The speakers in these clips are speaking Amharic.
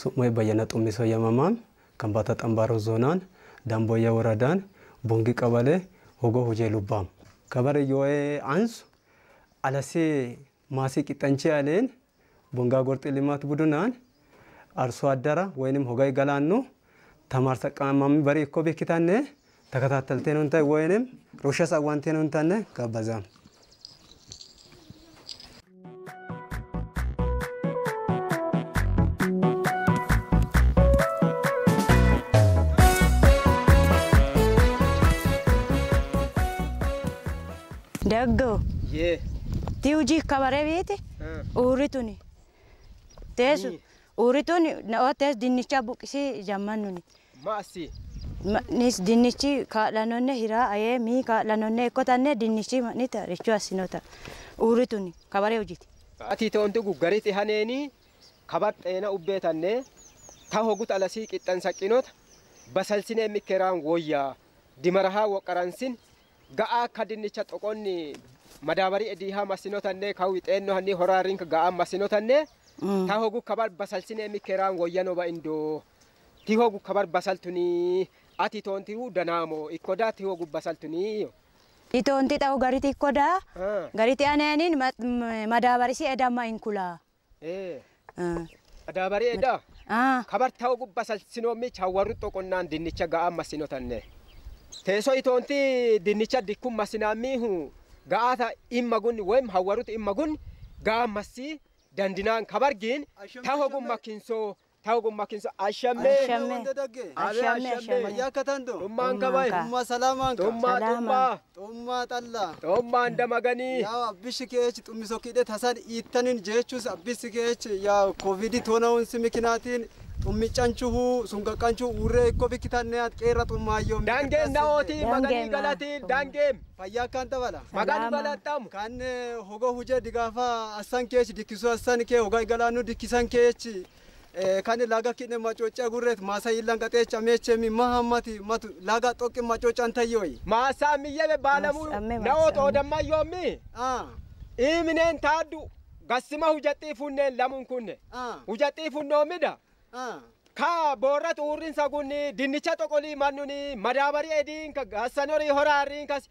ሱሙኤ በየነ ጡሚሶ የመማን ከምባታ ጠንባሮ ዞናን ዳምቦያ ወረዳን ቦንጊ ቀበሌ ሆጎ ሁጄ ሉባም ከበር ዮኤ አንሱ አለሴ ማሴ ቂጠንቼ ያሌን ቦንጋ ጎርጤ ልማት ቡድናን አርሶ አደራ ወይንም ሆጋይ ገላኑ ተማር ተቃማሚ በሬ እኮ ቤኪታነ ተከታተልቴ ነው እንታይ ወይንም ሮሻ ሳዋንቴ ነው እንታነ ከበዛም Jago. Yeah. Ti uji kabare vete? viete? Urituni. Tesu. Urituni na o tes dinicha bukisi jamanuni. Masi. Nis dinichi kaalanonne hira aye mi ka kaalanonne kotanne dinichi manita richu asinota. Urituni kabare uji. Ati to onto ti haneni kabat ena ubbetanne tahogut alasi qixxan saqinot basalsine mikkeran woyya dimaraha woqaransin ga'aa akka dinnicha xoqonni madaabarii ediihaa masinotanne ka wixeennohanni horaariinka ga'aa masinotanne ta hogu kabar basalsine emikkeeraan woyyanoba indo ti hogu kabar basaltuni ati toontiru danaamo ikkoda ti hogu basaltuniyo itoonti ta'u gariti ikkoda gariti aneenin madaabarisi edamma inkula madaabari eda kabar ta hogu basalsinoomi chawarru xoqonnaan dinnicha ga'aa masinotanne teessoo itoonti dinnicha dikkun masinaamihu ga'aata imma gunni woyim hawwarutu imma gunni gaammassi dandinaan kabargiin taho gumma kinsoo taho gumma kinsoo ashamme fayyaa katandoo dhummaan qabay dhummaa salaamaan dhummaa dhummaa dhummaa xallaa dhummaan damaganii yaa abbishi keech xummisokkiidhe tasan iittanin jechuus abbisi keech yaa koovidii toona'uun simikinaatiin xummicanchuhu sunqaqanchu urree ikko bikkitanneat qeerra xummaayyoo dangeem naooti maganii galatiin dangeem fayyaa akkaan dabala magan balaxxamu kan hogo huje digaafa assan keech dikkisu assan kee hoga igalaannu dikkisan keechi kan laga kine macoca gurret masa ilan qate chameche mi mahamati matu laga toke macoca antayoi masa mi yebe balamu nao to damma yomi ah iminen tadu gasima hujati funnen lamun kunne hujati funnomida ka boorrat uurrinsa kun dinnicha xoqolii mannun madaabarii ediin ka hassanori horaariin kas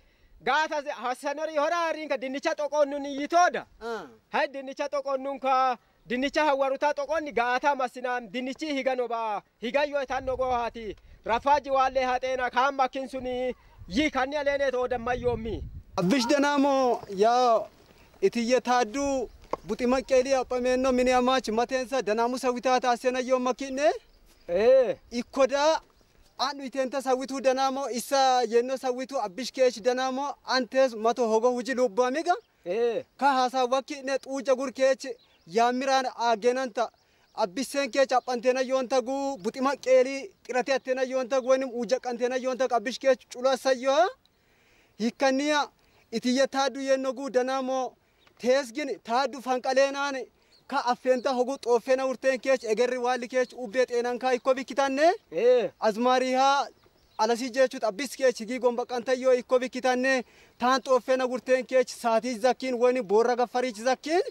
gaata hassanori horaariin ka dinnicha xoqonnun yitooda hay dinnicha xoqonnun ka dinnicha hawwarutaa xoqonni gaata masinaan dinnichi higanoba higayyo itan nogohaati rafaaji waalee haxeena kaan makkin suni ይህ ካኔ ለኔ ተወደማዮሚ አብሽ ደናሞ ያው እትየታዱ ቡጢመቄሊ አጳሜኖ ሚኒያማች መቴንሰ ደናሙ ሰዊታት አሴነዮ መኪኔ ኢኮዳ አኑ ኢቴንተ ሰዊቱ ደናሞ ኢሳ የኖ ሰዊቱ አብሽ ኬች ደናሞ አንቴስ መቶ ሆጎ ሁጂ ሉባሚጋ ከሀሳ ወኪኔ ጡጀ ጉር ኬች ያሚራን አገናንታ አቢሴን ኬች አጳንቴነ ዮንተጉ ቡጢመቄሊ ጥረቴ አቴነ ዮንተጉ ወይንም ውጀ ቀንቴነ ዮንተጉ አብሽ ኬች ጩሎ ሰዮ ሂከኒያ ኢትየታዱ የኖጉ ደናሞ teesgin taa dhufan qaleenaan ka affeenta hogu xooffeena urteen keech egerri waalli keech ubdee xeenan kaa ikkoo bikkitanne azmaarii haa alasii jechuut abbis keech higii gombaqqantan yoo ikkoo bikkitanne taan xooffeena gurteen keech saatii zakkiin wani boorra gaffariichi zakkiin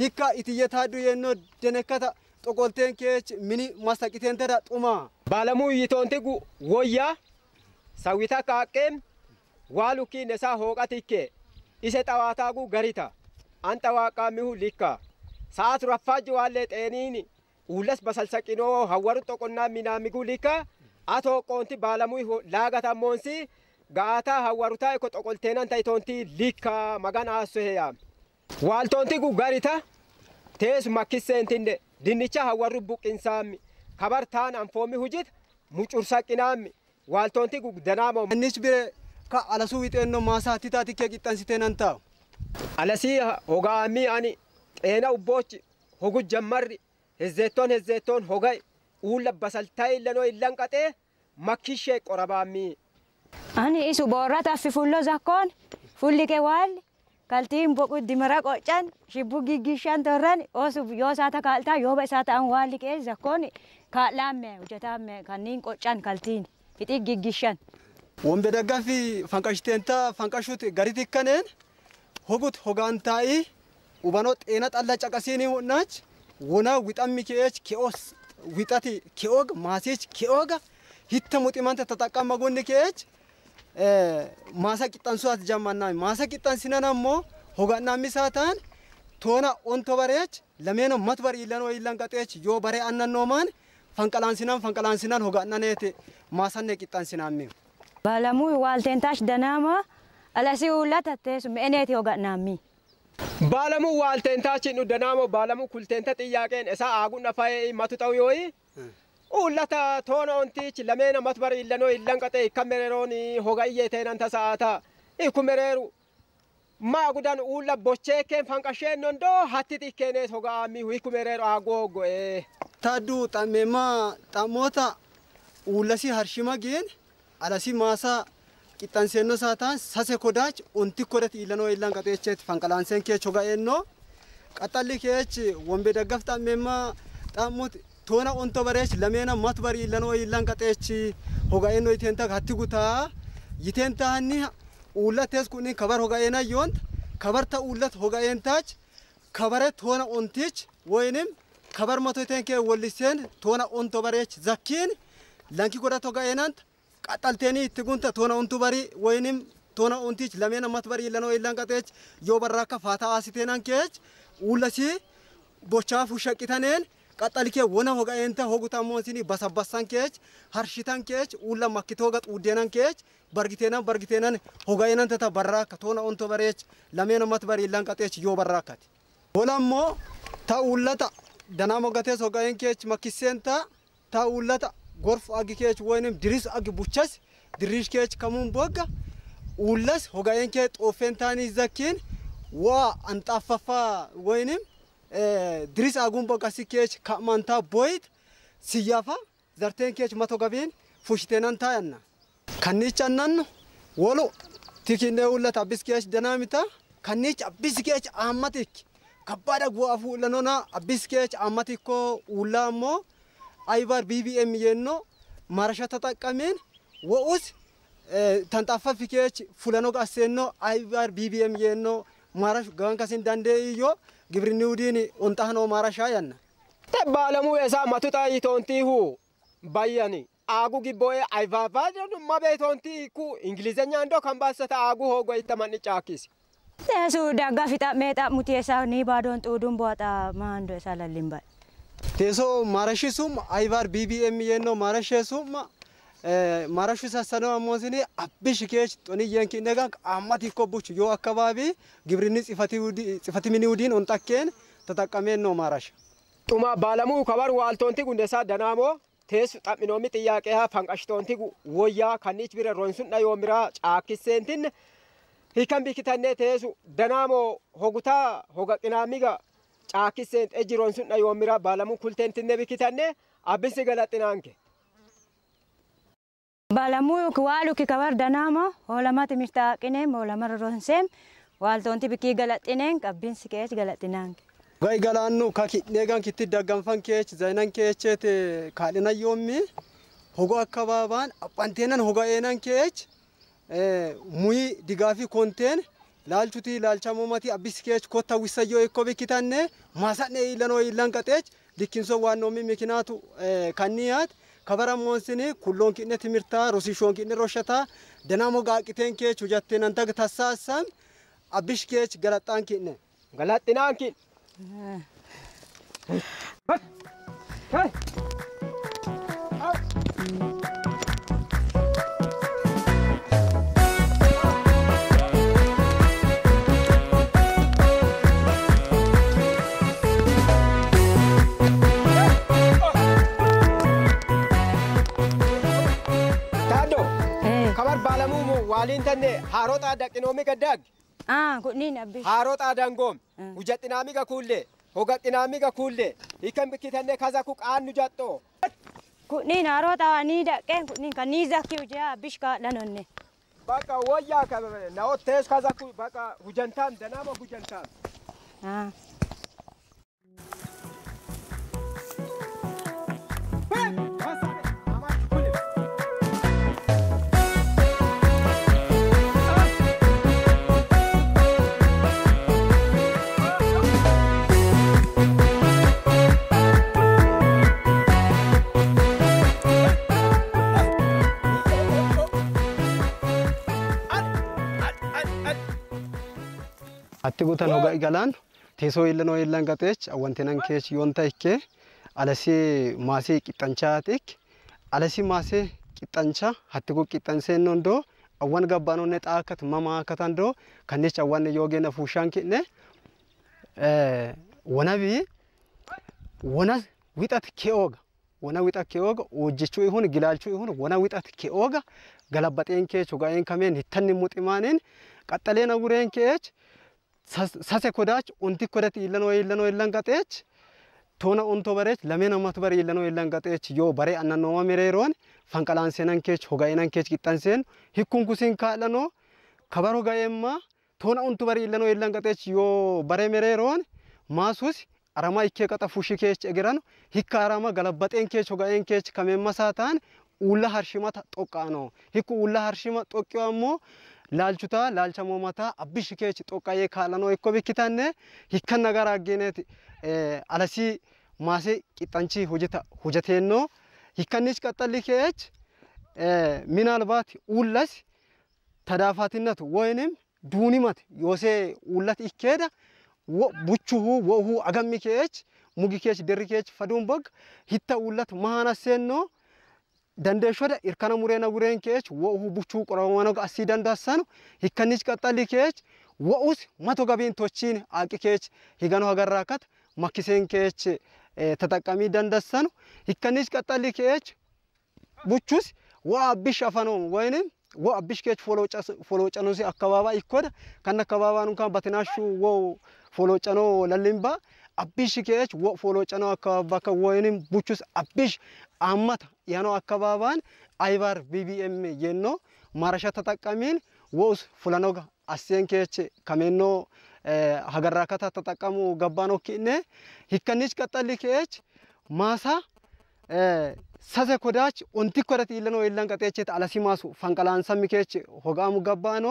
hikka itiyye taaddu yennoo denekkata xoqolteen keech mini masaqiteen tada xuma baalamuu yitoonti woyya sawita kaaqqeen waa lukkiin isaa hooqatikke ise xawaataa gu garita አንተ ዋቃሚሁ ሊካ ሰዓት ረፋጅ ዋሌ ጤኒን ሁለስ በሰልሰቂኖ ሀወሩ ጦቆና ሚናሚጉ ሊካ አቶ ቆንቲ ባለሙ ላጋታሞንሲ ጋታ ሀወሩታ እኮ ጦቆልቴናን ታይቶንቲ ሊካ መጋን አሶ ሄያም ዋልቶንቲ ጉጋሪታ ቴሱ ማኪሴንቲንደ ድንቻ ሀወሩ ቡቅንሳሚ ከበርታን አንፎሚ ሁጅት ሙጩርሳቂናሚ ዋልቶንቲ ጉደናሞ እንች ብሬ ከአለሱ ዊጤኖ ማሳቲታቲኬ ቂጠንስቴናንታው አለሲ ሆጋሚ አኒ ጤነ ኡቦች ሆጉ ጀመር ህዜቶን ህዜቶን ሆጋይ ኡለ በሰልታይ ለኖ ይለንቀጤ መኪሼ ቆረባሚ አኒ ኢሱ ቦራት አፍ ፉሎ ዛኮን ፉሊኬ ዋል kaltiin boqu dimara qocan shibbu giggishan torran osu yoo saata kaaltaa yoo isaa ta'an waan liqee zakkoon kaadhaamme hojjetaame kanniin qocan kaltiin fixii giggishan. Wombe daggafi fanqashiteentaa fanqashut garitikkaneen hogut hoganta'i ubano xeena xalla caqasini nach wona wixammi keech ke'os wixati ke'oga maasech ke'oga hitta muximanta tataqama gonne keech maasa qixxansuwaat jammannaami maasa qixxansinan ammoo hogannaammi saataan toona onto bareech lameeno mat bar illan o illan qaxeech yoo baree annannoomaan fanqalaansinan fanqalaansinan hogannaneete maasanne qixxansinaammi balamuu waalteentaa danaamaa alasiullata teessuma eneeti hogannaammi. ባለሙ ዋልቴንታችን ደናሞ ባለሙ ኩልቴንተ ጥያቄን እሳ አጉነ ፈዬ መቱጠው ዮይ ኡለተ ቶነ ኦንቲች ለሜነ መትበር ኢለኖ ኢለንቀጤ ከመሬሮን ሆጋዬ ተናንተ ሰዓታ ኢኩመሬሩ ማጉዳን ኡለ ቦቼኬን ፈንቀሼን ኖንዶ ሀቲጢ ኬኔት ሆጋሚ ኢኩመሬሩ አጎጎኤ ታዱ ጠሜማ ጠሞታ ኡለሲ ሀርሽማ ጌን አለሲ ማሳ qixxanseenno saataan sase kodaach onti kodat ilano ilan qaxeecheet fanqalaanseen kee choga'eennoo qaxxalli keech wombe daggaf xammeemmaa xammut toona onto bareech lameena mat bari ilano ilan qaxeechi hoga'eennoo iteen tak hatti gutaa yiteen tahanni uulatees kuni kabar hoga'eena yoont kabar ta uulat hoga'een taach kabare toona ontich woynim kabar matu iteen kee wolliseen toona onto bareech zakkiin lanki godat hoga'eenant ቀጠልቴኒ ትጉንተ ቶነ ኡንቱ በሪ ወይንም ቶነ ኡንቲች ለሜን አማት በሪ ለነው የላን ቀጤች የወበራከ ፋታ አሲቴናን ኬች ውለሲ ቦቻፉ ሸቂተኔን ቀጠልኬ ወነ ሆጋ ኤንተ ሆጉታ ሞንሲኒ በሰባሳን ኬች ሀርሽታን ኬች ውላ ማኪቶ ገጥ ውዴናን ኬች በርግቴናን በርግቴናን ሆጋ ኤናን ተታ በራከ ቶነ ኡንቶ በሬች ለሜን አማት በሪ የላን ቀጤች የወበራከት ወላሞ ታ ውለታ ደና ሞገቴስ ሆጋ ኤን ኬች ማኪሴንታ ታ ውለታ ጎርፍ አግኬች ወይንም ድሪስ አግ ቡቸስ ድሪሽ ኬች ከሙን ቦጋ ኡለስ ሆጋየን ኬ ጦፌንታኒ ዘኪን ዋ አንጣፋፋ ወይንም ድሪስ አጉን ቦጋ ሲኬች ከማንታ ቦይት ሲያፋ ዘርቴን ኬች መቶ ገቤን ፉሽቴናን ታያና ከኒቻናኑ ወሎ ቲኪኔ ሁለት አቢስ ኬች ደናሚታ ከኒች አቢስ ኬች አመቲክ ከባዳ ጓፉ ለኖና አቢስ ኬች አመቲኮ ውላሞ አይባር ቢቢኤም የኖ ማረሻ ተጠቀሜን ወኡስ ተንጣፋ ፍኬች ፉለኖ ቃሴኖ አይባር ቢቢኤም የኖ ማረሽ ገን ከሲን ዳንዴዮ ግብርኒውዲን ኦንጣህኖ ማረሻ ያና ተባለሙ የሳ መቱጣ ይቶንቲሁ ባያኒ አጉ ጊቦዬ አይቫቫ ማቤቶንቲ ኩ እንግሊዘኛ እንዶ ከምባሰተ አጉ ሆጎ ይተማን ጫኪስ ተሱ ደጋፊ ጠሜ ጠሙት የሳ ኒ ባዶን ጡዱን ቦጣ ማንዶ የሳ ለሊምባይ Teessoo marashii suma Ayibaar BBM yennoo marashee suma marashuu sassanawa moosini abbish keech xoni yenki negan qaamati kobuch yoo akkababi ግብርኒ ጽፈት ሚኒ ውዲን ኦንጠኬን ተጠቀሜን ነው ማራሽ ጡማ ባለሙ ከበር ዋልቶንቲ ጉንደሳ ደናሞ ቴስ ጠምኖሚ ጥያቄ ሀ ፈንቀሽቶንቲ ወያ ከኒች ቢረ ሮንሱን ዳዮሚራ ጫኪሴንትን ሂከም ቢክተኔ ቴሱ ደናሞ ሆጉታ ሆገ ቅናሚጋ caakiseen ejiroon sun dhayoomira baalamuun kulteentinne bikitanne abbisi galaxinaanke. Baalamuu waalu kikabar danaama hoolamati mishtaaqinee hoolamara roonseen waaltoonti galatinen, galaxineen qabbiinsi kees galaxinaanke. Gay galaannu kakidheegan kitti dagganfan keech zaynan keecheet kaadhina yoommi hogo akka baabaan aphanteenan hoga eenan keech muyi digaafi konten. ላልቹቲ ላልቻሞማቲ አቢስኬች ኮታ ዊሰዮ ኤኮቤኪታነ ማሳኔ ለኖ ለንቀጤች ልኪንሶ ዋኖሚ ምክንያቱ ከኒያት ከበረሞንስኒ ኩሎን ቂነ ትምህርታ ሩሲሾን ቂነ ሮሸታ ደናሞ ጋቂቴን ኬች ሁጀቴን አንተግ ተሳሳም አብሽ ኬች ገላጣን ኪነ ገላጥናን ኪን Malin harot ada Maaliin Ah, haaroota aadaa qinoomii Harot ada abbi. Ujat inami ka kulle. Hogat inami ka kulle. Ikan Hiikan bikkitannee kaza kuk an kuqaannu jattoo. Godniin haaroota nii daqqeen godniin kan nii zakkii hujjaa bish kaadhanonne. Bakka wayyaa kababale na ottees kaza kuk. Baka bakka hujantaam danaama Ah. Ati gutan hoga igalan igalaan teessoo illanoo illan gateech wantinan keech yonta ikke alasii maasii qixxanchaa tik alasii maasii qixxancha hatti gu gabano net akat mama akatando mamaa awan doo kannich awwan yoogeen fuushaan wana bi wana witat keog wana wixat keog hojjechuu ihun gilaalchuu ihun wona wixat ke'ooga galabbaxeen keech hoga'een kameen hittanni muximaanin qaxxaleen agureen keech ሰሴ ኮዳች ኡንቲ ኮደት ይለኖ ይለኖ ይለን ገጤች ቶነ ኡንቶ በሬች ለሜነ ማት በሬ ይለኖ ይለን ገጤች ዮ በሬ አናኖማ ሜሬሮን ፈንቀላን ሴነን ኬች ሆጋይነን ኬች ቂጠን ሴን ሂኩን ኩሲን ካለኖ ከበሮ ጋየማ ቶነ ኡንቱ በሬ ይለኖ ይለን ገጤች ዮ በሬ ሜሬሮን ማሱስ አረማ ይኬ ቀጠፉሽ ኬች እግረን ሂካ አረማ ገለበጤን ኬች ሆጋይን ኬች ከሜማ ኡላ ሀርሽማ ጦቃ ነው ሂኩ ኡላ ሀርሽማ ጦቂዋሞ laalchuta laalchamoomataa abbi shikeech xoqqayyee kaalanoo ikkoo bikkitanne hikkan nagar aggeneet alasii maasee qixxanchii hojeta hojeteennoo hikkannis qaxxalli keech ምናልባት ኡለስ ተዳፋትነት ወይንም ዱኒመት ዮሴ ኡለት ይኬዳ ቡችሁ ወሁ አገሚ ኬች ሙጊ ኬች ድሪ ኬች ፈዱን በግ ሂተ ኡለት ማሃናሴኖ dandeeshoodha hirkana na gureen keech wo'uu buchuu qoramoona asii dandaassaanu hikkannis qaxxalli keech wa'us mato gabiin tochiin aaqi keech higanoo agarraa akkata makkiseen keech ተጠቃሚ dandaሳኑ hikkannis qaxxalli keech buchuus wa'a abbish afanoon ወይንም wo abbish keech foloo foloocanuusi akkabaabaa ikkoodha kan akka akkabaabaanu kan batinaashu foloo foloocano lallimba አቢሽ ከች ወፎሎ ጨኖ አካባባ ከወይንም ቡቹስ አቢሽ አማት ያኖ አካባባን አይባር ቢቢኤም የኖ ማረሻ ተጠቀሚን ወኡስ ፉለኖጋ አስየን ከች ከሜኖ ሀገራ ከታ ተጠቀሙ ገባኖ ኪነ ሂከኒች ቀጠል ከች ማሳ ሰዘ ኮዳች ኦንቲ ኮረት ኢለኖ ኢላን ቀጤች አለሲማሱ ፈንቀላንሰም ከች ሆጋሙ ገባኖ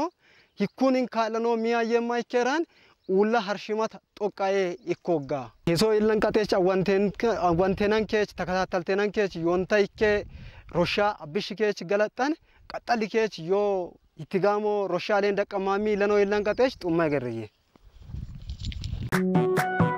ሂኩንን ካለኖ ሚያ የማይከራን uulla harshimat xoqqa'ee ikkogga hisoo illanqateech awwantenan keech takatataltenan keech yoonta ikkee roshaa abbishi keech galaxxan qaxxalli keech yoo itti gaamoo roshaaleen daqqamaamii lanoo illanqateech xumma agarriyye. Thank you.